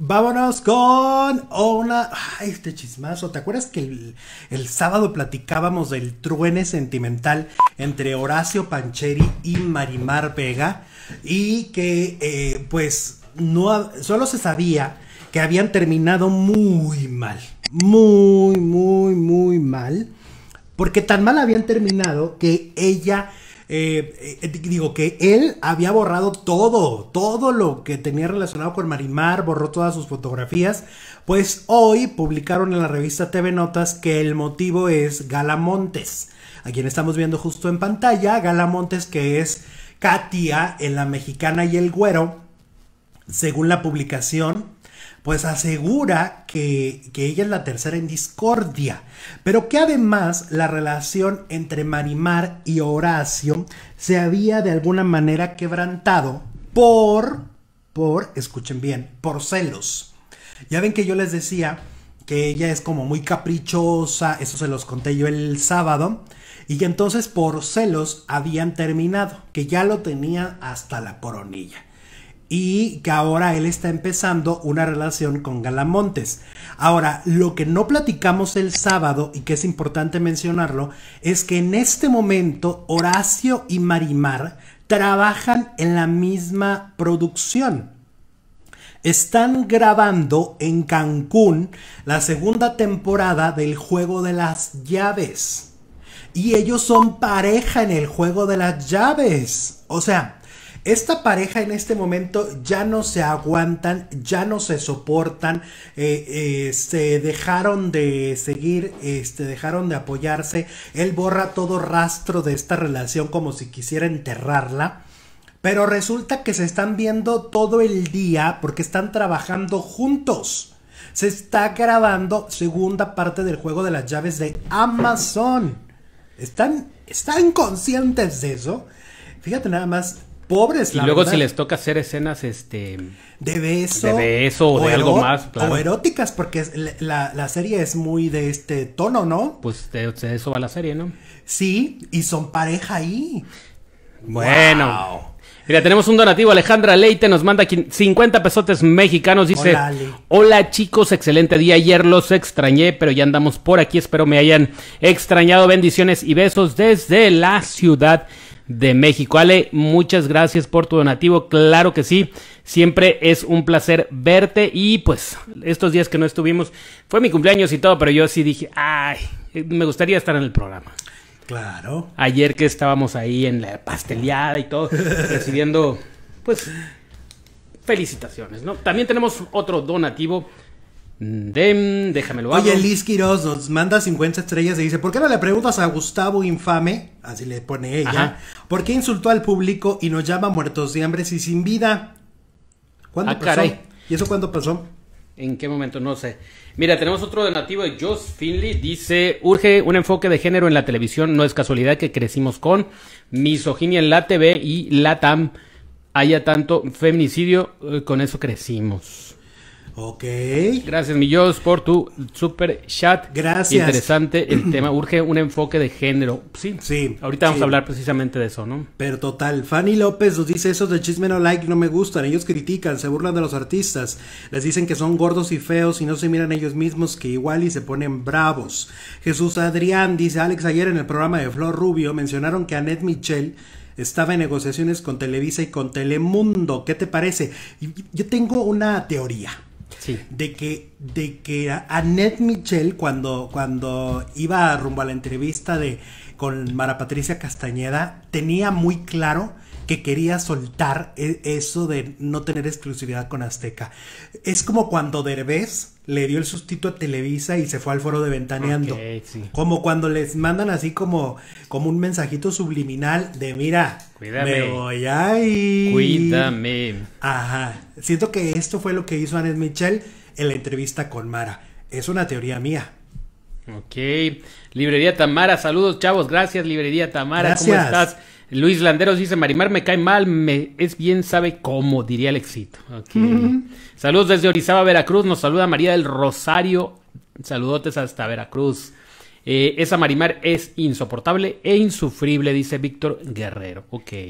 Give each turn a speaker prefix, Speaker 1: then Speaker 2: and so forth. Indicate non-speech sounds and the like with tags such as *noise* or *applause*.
Speaker 1: Vámonos con una. Ay, este chismazo. ¿Te acuerdas que el, sábado platicábamos del truene sentimental entre Horacio Pancheri y Marimar Vega? Y que, eh, pues, no, solo se sabía que habían terminado muy mal. Muy, muy, muy mal. Porque tan mal habían terminado que ella eh, eh, digo que él había borrado todo, todo lo que tenía relacionado con Marimar, borró todas sus fotografías. Pues hoy publicaron en la revista TV Notas que el motivo es Gala Montes, a quien estamos viendo justo en pantalla. Gala Montes, que es Katia en La Mexicana y el Güero, según la publicación pues asegura que, ella es la tercera en discordia, pero que además la relación entre Marimar y Horacio se había de alguna manera quebrantado por, por, escuchen bien, por celos. Ya ven que yo les decía que ella es como muy caprichosa, eso se los conté yo el sábado, y entonces por celos habían terminado, que ya lo tenía hasta la coronilla y que ahora él está empezando una relación con Galamontes. Ahora, lo que no platicamos el sábado y que es importante mencionarlo es que en este momento Horacio y Marimar trabajan en la misma producción. Están grabando en Cancún la segunda temporada del Juego de las Llaves. Y ellos son pareja en el Juego de las Llaves. O sea, esta pareja en este momento ya no se aguantan, ya no se soportan, eh, eh, se dejaron de seguir, este, dejaron de apoyarse. Él borra todo rastro de esta relación como si quisiera enterrarla. Pero resulta que se están viendo todo el día porque están trabajando juntos. Se está grabando segunda parte del juego de las llaves de Amazon. ¿Están, están conscientes de eso? Fíjate nada más pobres, Y luego si les
Speaker 2: toca hacer escenas, este... De beso. De beso o, de algo más. O
Speaker 1: eróticas, porque la, la, serie es muy de este tono, ¿no? Pues de, eso va la serie, ¿no? Sí, y son pareja ahí.
Speaker 2: Bueno. Mira, tenemos un donativo. Alejandra Leite nos manda 50 pesotes mexicanos. Dice: Hola, chicos, excelente día. Ayer los extrañé, pero ya andamos por aquí. Espero me hayan extrañado. Bendiciones y besos desde la ciudad de México. Ale, muchas gracias por tu donativo, claro que sí. Siempre es un placer verte y pues estos días que no estuvimos, fue mi cumpleaños y todo, pero yo sí dije, ay, me gustaría estar en el programa.
Speaker 1: Claro.
Speaker 2: Ayer que estábamos ahí en la pasteliada y todo, *laughs* recibiendo, pues, felicitaciones, ¿no? También tenemos otro donativo Dem, déjamelo Oye, hago. Liz
Speaker 1: Quiroz nos manda 50 estrellas y dice: ¿Por qué no le preguntas a Gustavo Infame? Así le pone ella. ¿Por qué insultó al público y nos llama muertos de hambre y sin vida? ¿Cuándo ah, pasó? ¿Y eso cuándo pasó? ¿En qué momento? No sé.
Speaker 2: Mira, tenemos otro de nativo de Josh Finley. Dice, urge un enfoque de género en la televisión. No es casualidad que crecimos con misoginia en la TV y la TAM. Haya tanto feminicidio, eh, con eso crecimos. Ok. Gracias, Millos por tu super chat. Gracias. Interesante
Speaker 1: el *clears throat* tema. Urge un enfoque de género. Sí. Sí. Ahorita vamos a hablar precisamente de eso, ¿no? Pero total. Fanny López nos dice: esos de chisme no like no me gustan. Ellos critican, se burlan de los artistas. Les dicen que son gordos y feos y no se miran ellos mismos, que igual y se ponen bravos. Jesús Adrián dice: Alex, ayer en el programa de Flor Rubio mencionaron que Annette Michel estaba en negociaciones con Televisa y con Telemundo. ¿Qué te parece? Yo tengo una teoría de que, de que Annette Michel, cuando, cuando iba rumbo a la entrevista de, con Mara Patricia Castañeda, tenía muy claro que quería soltar e, eso de no tener exclusividad con Azteca. Es como cuando Derbez le dio el sustituto a Televisa y se fue al foro de Ventaneando. Como cuando les mandan así como, como un mensajito subliminal de mira, me voy a Cuídame. Ajá. Siento que esto fue lo que hizo Anet Michel en la entrevista con Mara. Es una teoría mía.
Speaker 2: Ok. Librería Tamara, saludos chavos, gracias Librería Tamara, ¿cómo estás? Luis Landeros dice, Marimar me cae mal, me, es bien sabe cómo, diría el éxito. Saludos desde Orizaba, Veracruz, nos saluda María del Rosario, saludotes hasta Veracruz. Eh, esa Marimar es insoportable e insufrible, dice Víctor Guerrero. Ok.